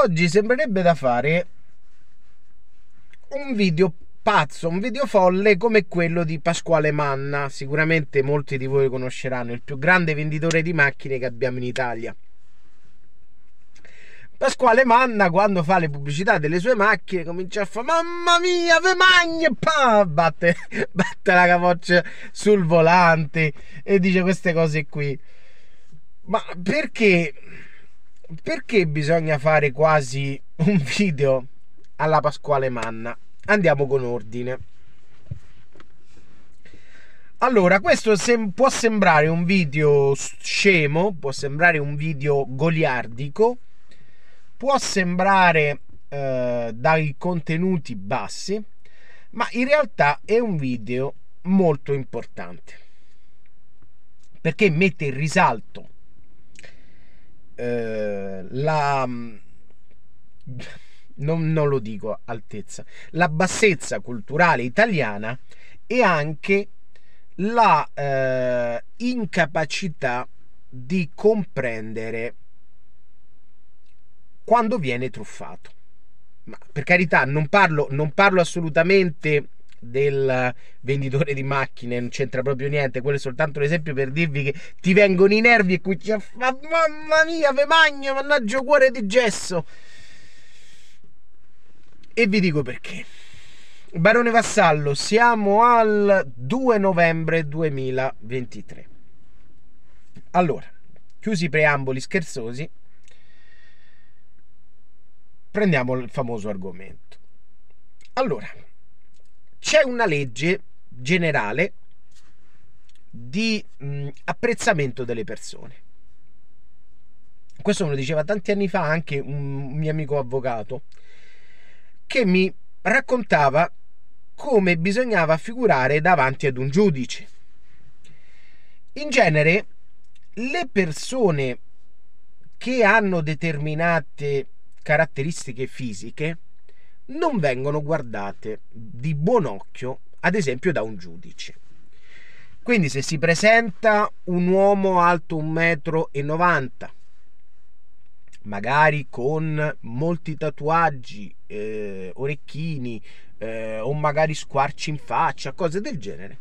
Oggi sembrerebbe da fare un video pazzo, un video folle come quello di Pasquale Manna. Sicuramente molti di voi conosceranno, il più grande venditore di macchine che abbiamo in Italia. Pasquale Manna quando fa le pubblicità delle sue macchine comincia a fare mamma mia ve magne pa! Batte, batte la capoccia sul volante e dice queste cose qui ma perché perché bisogna fare quasi un video alla Pasquale Manna? Andiamo con ordine. Allora, questo sem può sembrare un video scemo, può sembrare un video goliardico, può sembrare eh, dai contenuti bassi, ma in realtà è un video molto importante perché mette in risalto eh, la... Mm, non, non lo dico altezza, la bassezza culturale italiana e anche la eh, incapacità di comprendere quando viene truffato. Ma per carità, non parlo, non parlo assolutamente del venditore di macchine non c'entra proprio niente quello è soltanto un esempio per dirvi che ti vengono i nervi e qui c'è mamma mia ve magno mannaggia cuore di gesso e vi dico perché Barone Vassallo siamo al 2 novembre 2023 allora chiusi i preamboli scherzosi prendiamo il famoso argomento allora c'è una legge generale di mh, apprezzamento delle persone. Questo me lo diceva tanti anni fa anche un mio amico avvocato che mi raccontava come bisognava figurare davanti ad un giudice. In genere le persone che hanno determinate caratteristiche fisiche non vengono guardate di buon occhio, ad esempio, da un giudice. Quindi se si presenta un uomo alto 1,90 m, magari con molti tatuaggi, eh, orecchini eh, o magari squarci in faccia, cose del genere,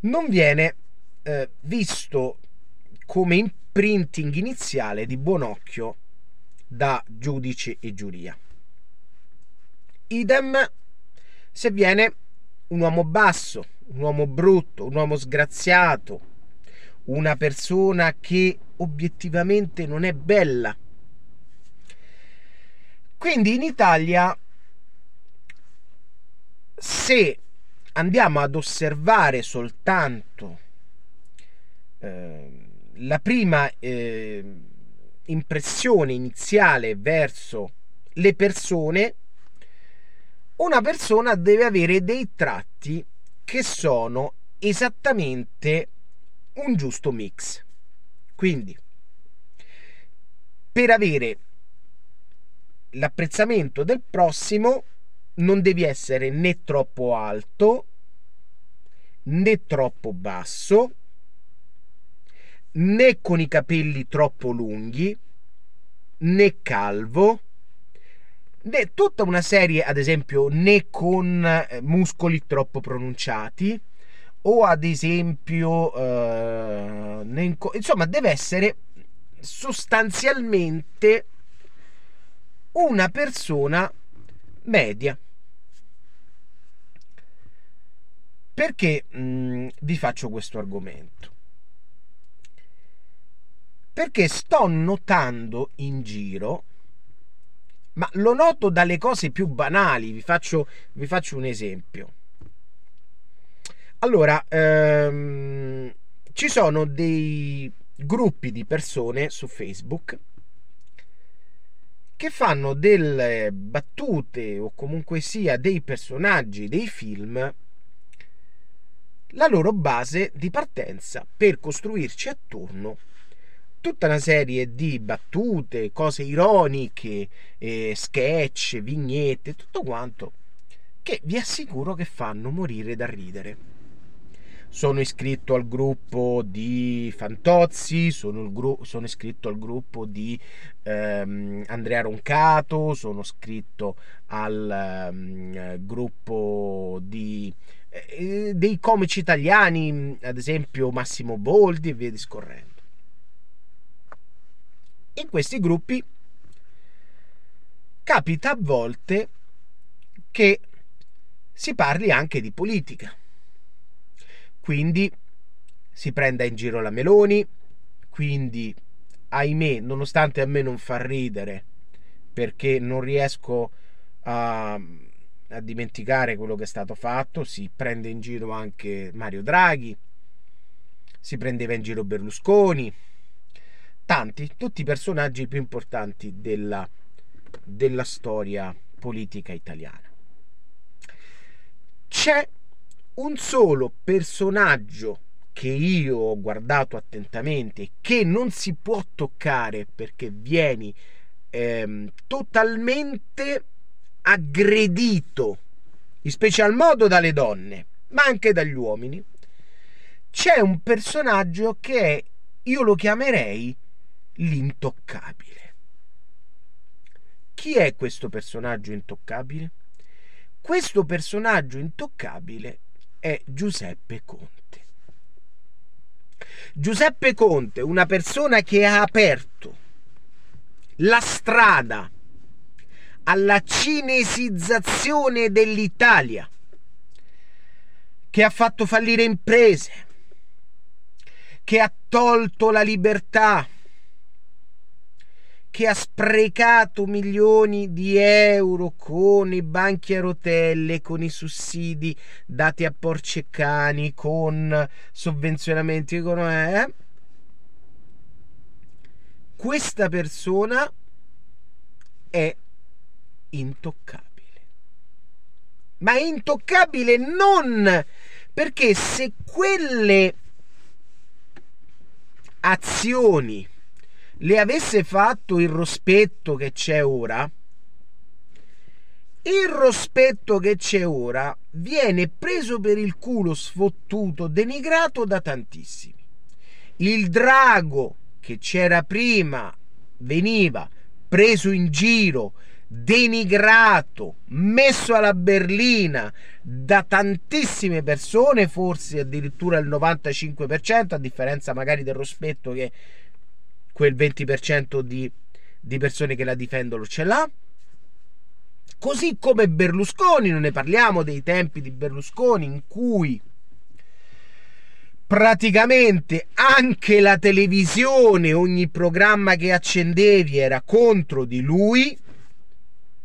non viene eh, visto come imprinting iniziale di buon occhio da giudice e giuria. Idem se viene un uomo basso, un uomo brutto, un uomo sgraziato, una persona che obiettivamente non è bella. Quindi in Italia, se andiamo ad osservare soltanto eh, la prima eh, impressione iniziale verso le persone, una persona deve avere dei tratti che sono esattamente un giusto mix. Quindi, per avere l'apprezzamento del prossimo, non devi essere né troppo alto né troppo basso né con i capelli troppo lunghi né calvo De, tutta una serie, ad esempio, né con eh, muscoli troppo pronunciati, o ad esempio, eh, co- insomma, deve essere sostanzialmente una persona media. Perché mh, mm, vi faccio questo argomento? Perché sto notando in giro ma lo noto dalle cose più banali, vi faccio, vi faccio un esempio. Allora, ehm, ci sono dei gruppi di persone su Facebook che fanno delle battute o comunque sia dei personaggi dei film la loro base di partenza per costruirci attorno tutta una serie di battute, cose ironiche, eh, sketch, vignette, tutto quanto, che vi assicuro che fanno morire da ridere. Sono iscritto al gruppo di Fantozzi, sono, gru- sono iscritto al gruppo di ehm, Andrea Roncato, sono iscritto al ehm, gruppo di eh, dei comici italiani, ad esempio Massimo Boldi e via discorrendo in questi gruppi capita a volte che si parli anche di politica. Quindi si prenda in giro la Meloni, quindi ahimè, nonostante a me non fa ridere, perché non riesco a, a, dimenticare quello che è stato fatto, si prende in giro anche Mario Draghi, si prendeva in giro Berlusconi, tanti, tutti i personaggi più importanti della, della storia politica italiana. C'è un solo personaggio che io ho guardato attentamente, che non si può toccare perché vieni ehm, totalmente aggredito, in special modo dalle donne, ma anche dagli uomini. C'è un personaggio che è, io lo chiamerei l'intoccabile. Chi è questo personaggio intoccabile? Questo personaggio intoccabile è Giuseppe Conte. Giuseppe Conte, una persona che ha aperto la strada alla cinesizzazione dell'Italia, che ha fatto fallire imprese, che ha tolto la libertà, che ha sprecato milioni di euro con i banchi a rotelle, con i sussidi dati a porci e cani, con sovvenzionamenti economici. Eh? Questa persona è intoccabile. Ma è intoccabile non perché se quelle azioni le avesse fatto il rospetto che c'è ora, il rospetto che c'è ora viene preso per il culo, sfottuto, denigrato da tantissimi. Il drago che c'era prima veniva preso in giro, denigrato, messo alla berlina da tantissime persone, forse addirittura il 95%, a differenza magari del rospetto che quel 20% di, di persone che la difendono ce l'ha. Così come Berlusconi, non ne parliamo dei tempi di Berlusconi in cui praticamente anche la televisione, ogni programma che accendevi era contro di lui.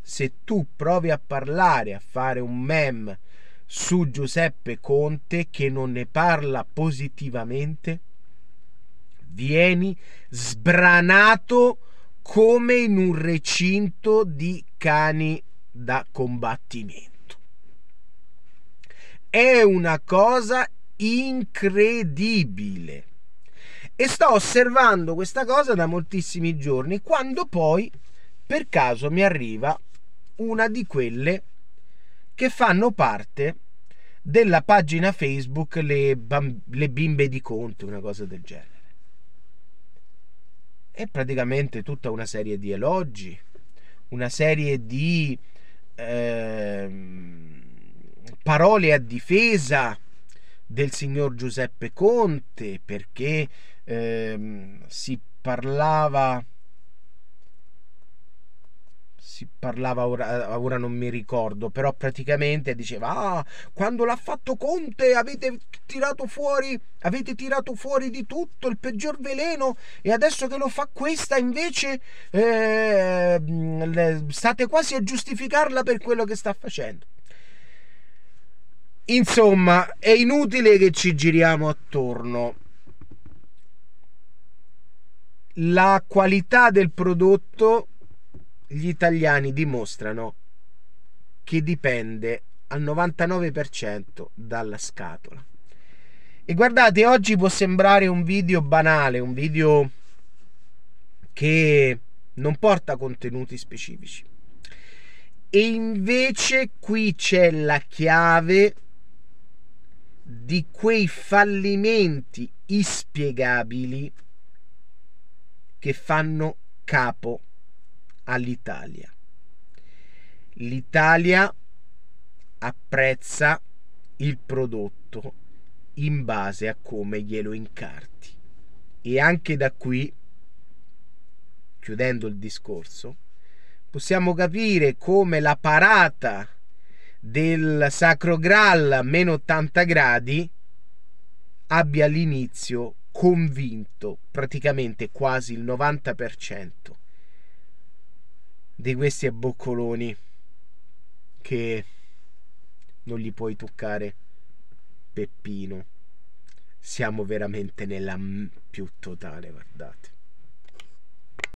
Se tu provi a parlare, a fare un meme su Giuseppe Conte che non ne parla positivamente, vieni sbranato come in un recinto di cani da combattimento. È una cosa incredibile. E sto osservando questa cosa da moltissimi giorni, quando poi per caso mi arriva una di quelle che fanno parte della pagina Facebook le, bamb- le bimbe di Conte, una cosa del genere è praticamente tutta una serie di elogi, una serie di eh, parole a difesa del signor Giuseppe Conte perché eh, si parlava si parlava ora, ora non mi ricordo, però praticamente diceva ah, quando l'ha fatto Conte avete tirato fuori, avete tirato fuori di tutto il peggior veleno e adesso che lo fa questa invece eh, state quasi a giustificarla per quello che sta facendo. Insomma, è inutile che ci giriamo attorno. La qualità del prodotto gli italiani dimostrano che dipende al 99% dalla scatola. E guardate, oggi può sembrare un video banale, un video che non porta contenuti specifici. E invece qui c'è la chiave di quei fallimenti inspiegabili che fanno capo all'Italia. L'Italia apprezza il prodotto in base a come glielo incarti. E anche da qui, chiudendo il discorso, possiamo capire come la parata del Sacro Graal a meno 80 gradi abbia all'inizio convinto praticamente quasi il 90% di questi boccoloni che non gli puoi toccare. Peppino, siamo veramente nella più totale, guardate.